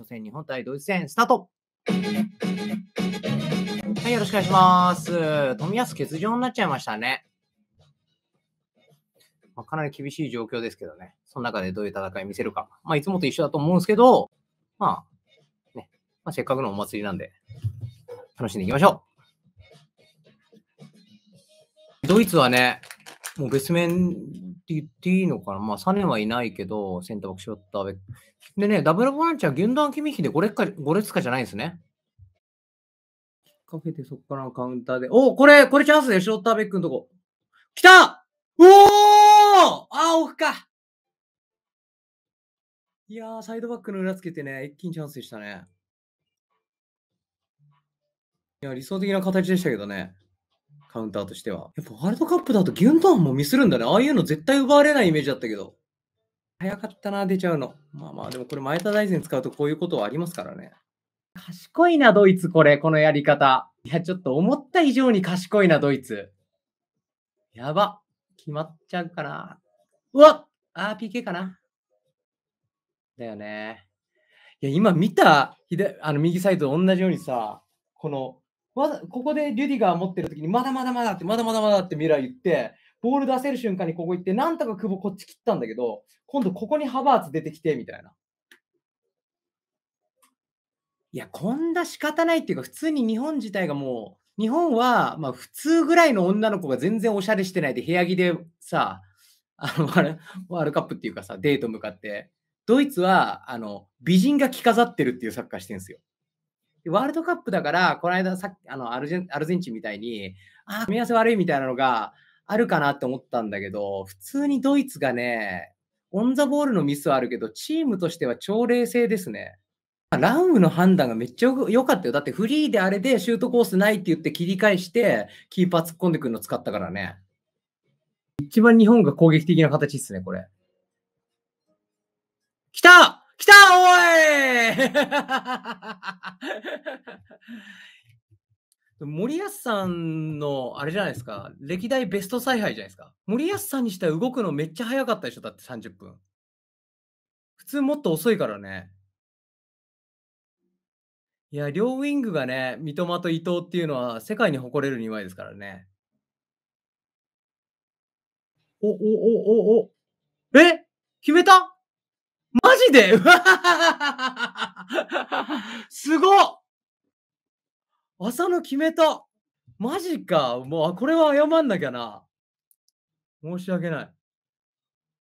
初戦日本対ドイツ戦スタートはい、よろしくお願いします。冨安欠場になっちゃいましたね。まあ、かなり厳しい状況ですけどね。その中でどういう戦い見せるか。まあ、いつもと一緒だと思うんですけど、まあ、ね。まあ、せっかくのお祭りなんで、楽しんでいきましょう。ドイツはね、もう別面って言っていいのかなまあ、サネはいないけど、センターバックショッターベック。でね、ダブルボランチはギュンドアン・キミヒで5列か ,5 列かじゃないんですね。かけてそこからカウンターで。おこれ、これチャンスでショッターベックのとこ。来たおおあ、オフかいやー、サイドバックの裏つけてね、一気にチャンスでしたね。いや、理想的な形でしたけどね。カウンターとしては。やっぱワールドカップだとギュンタンもミスるんだね。ああいうの絶対奪われないイメージだったけど。早かったな、出ちゃうの。まあまあ、でもこれ前田大然使うとこういうことはありますからね。賢いな、ドイツ、これ、このやり方。いや、ちょっと思った以上に賢いな、ドイツ。やば。決まっちゃうかな。うわっあー、PK かな。だよね。いや、今見た、あの右サイド同じようにさ、このまここでリュディガー持ってる時に、まだまだまだって、まだまだまだってミラー言って、ボール出せる瞬間にここ行って、なんとか久保こっち切ったんだけど、今度ここにハバーツ出てきて、みたいな。いや、こんな仕方ないっていうか、普通に日本自体がもう、日本は、まあ、普通ぐらいの女の子が全然おしゃれしてないで、部屋着でさ、あのワールドカップっていうかさ、デート向かって、ドイツはあの美人が着飾ってるっていうサッカーしてるんですよ。ワールドカップだから、この間さあのアルゼン、アルゼンチンみたいに、ああ、組み合わせ悪いみたいなのがあるかなって思ったんだけど、普通にドイツがね、オン・ザ・ボールのミスはあるけど、チームとしては超冷静ですね。ラウムの判断がめっちゃ良かったよ。だってフリーであれでシュートコースないって言って切り返して、キーパー突っ込んでくるの使ったからね。一番日本が攻撃的な形ですね、これ。来た来たおい 森保さんの、あれじゃないですか、歴代ベスト采配じゃないですか。森保さんにしてら動くのめっちゃ早かったでしょ、だって30分。普通もっと遅いからね。いや、両ウィングがね、三笘と伊藤っていうのは世界に誇れる2枚ですからね。お、お、お、お、お。え決めたジで すごっ浅野決めたマジかもう、これは謝んなきゃな。申し訳ない。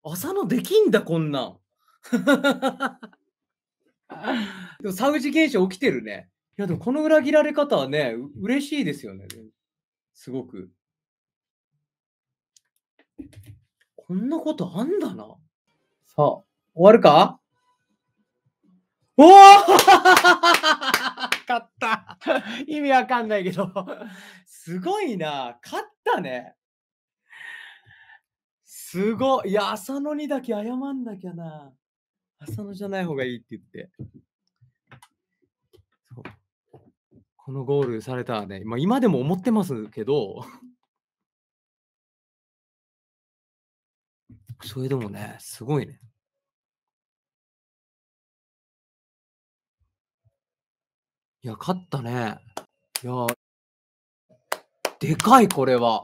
浅野できんだ、こんなん。でも、サウジ現象起きてるね。いや、でもこの裏切られ方はね、う嬉しいですよね。すごく。こんなことあんだな。さあ、終わるかおお 勝った意味わかんないけどすごいな。勝ったね。すごい。いや、浅野にだけ謝んなきゃな。浅野じゃない方がいいって言って。このゴールされたらね、まあ、今でも思ってますけど、それでもね、すごいね。いや、勝ったね。いや、でかい、これは。